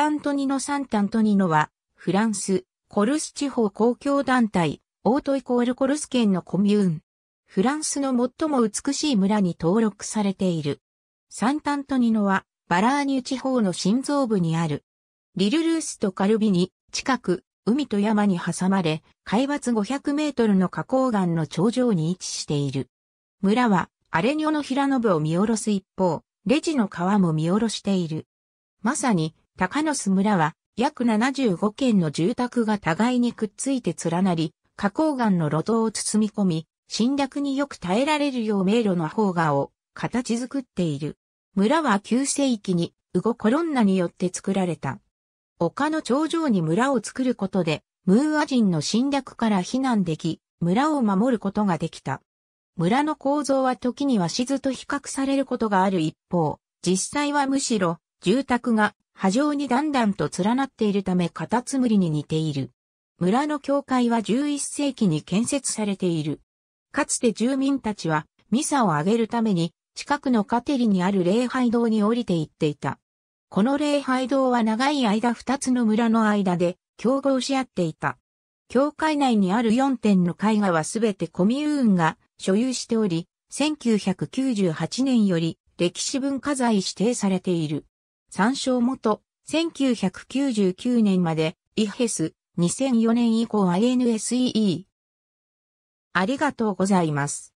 タントニノ・サンタントニノは、フランス、コルス地方公共団体、オートイコールコルス県のコミューン。フランスの最も美しい村に登録されている。サンタントニノは、バラーニュ地方の心臓部にある。リルルースとカルビに、近く、海と山に挟まれ、海抜500メートルの花崗岩の頂上に位置している。村は、アレニョの平野部を見下ろす一方、レジの川も見下ろしている。まさに、高野巣村は約75軒の住宅が互いにくっついて連なり、花崗岩の路頭を包み込み、侵略によく耐えられるよう迷路の方がを形作っている。村は旧世紀にウゴコロンナによって作られた。丘の頂上に村を作ることで、ムーア人の侵略から避難でき、村を守ることができた。村の構造は時には地図と比較されることがある一方、実際はむしろ住宅が波状にだんだんと連なっているためカタツムリに似ている。村の教会は11世紀に建設されている。かつて住民たちはミサをあげるために近くのカテリにある礼拝堂に降りて行っていた。この礼拝堂は長い間2つの村の間で競合し合っていた。教会内にある4点の絵画はすべてコミューンが所有しており、1998年より歴史文化財指定されている。参照元、1999年まで、イヘス、2004年以降 INSEE。ありがとうございます。